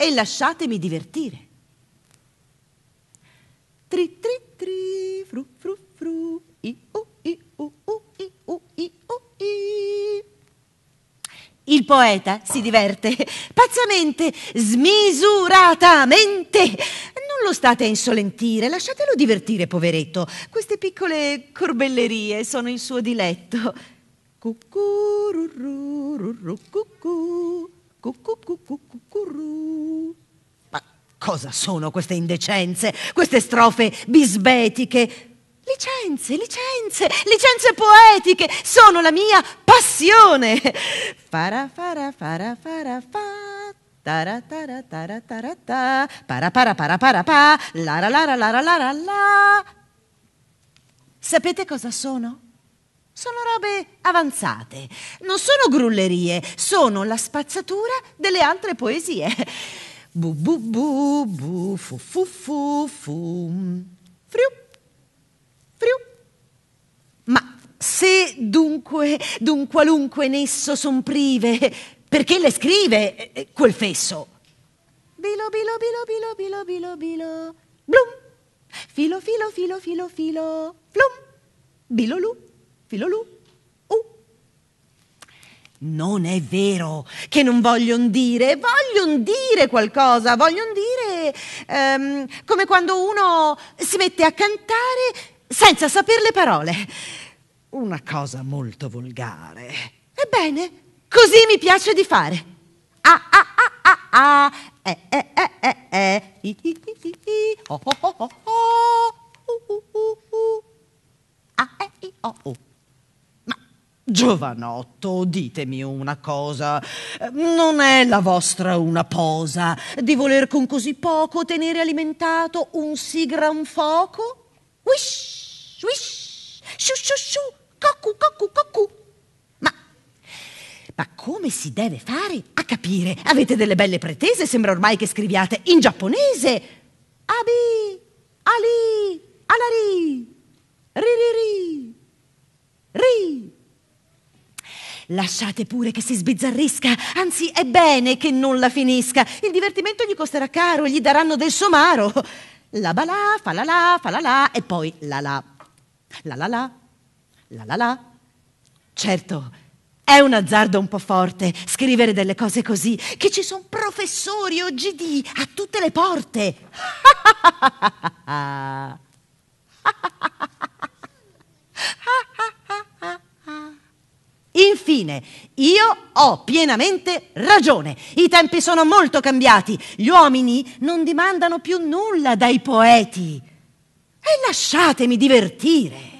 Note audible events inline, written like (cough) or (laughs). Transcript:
e lasciatemi divertire. Tri tri tri, fru fru fru, i u i u u i u i u i. Il poeta si diverte (laughs) pazzamente, smisuratamente. Non lo state a insolentire, lasciatelo divertire, poveretto. Queste piccole corbellerie sono il suo diletto. Cucururururu, Cucucucucucurù. Ma cosa sono queste indecenze, queste strofe bisbetiche? Licenze, licenze, licenze poetiche sono la mia passione. Fara fara fara fara fa. Tara tara tara tara ta. Para para para para pa. Lara lara lara lara la. Sapete cosa sono? Sono robe avanzate, non sono grullerie, sono la spazzatura delle altre poesie. Bu bu bu bu fu fu fu fu. Friu, friu. Ma se dunque d'un qualunque nesso son prive, perché le scrive eh, eh, quel fesso? Bilo bilo bilo bilo bilo bilo bilo. Blum. Filo filo filo filo filo. Flum. Bilolu. Filolù. Uh. Non è vero che non vogliono dire, vogliono dire qualcosa, vogliono dire ehm, come quando uno si mette a cantare senza sapere le parole. Una cosa molto volgare. Ebbene, così mi piace di fare. Ah, ah, ah, ah, ah, eh, eh, eh, eh, eh, i, i, i, i, i, oh, oh, oh, oh, uh, uh, uh, uh. ah, eh, i, oh, oh. Giovanotto, ditemi una cosa, non è la vostra una posa di voler con così poco tenere alimentato un sì gran foco? Wish, wish, sciu sciu sciu, cocu, coccu coccu. Ma, ma come si deve fare a capire? Avete delle belle pretese, sembra ormai che scriviate in giapponese. Abi, Ali, Alari. Lasciate pure che si sbizzarrisca, anzi è bene che non la finisca. Il divertimento gli costerà caro, e gli daranno del somaro. La balà, fa la la, fa la la e poi la la. La la la, la la la. Certo, è un azzardo un po' forte scrivere delle cose così, che ci sono professori oggi di a tutte le porte. (laughs) fine. Io ho pienamente ragione. I tempi sono molto cambiati. Gli uomini non dimandano più nulla dai poeti. E lasciatemi divertire.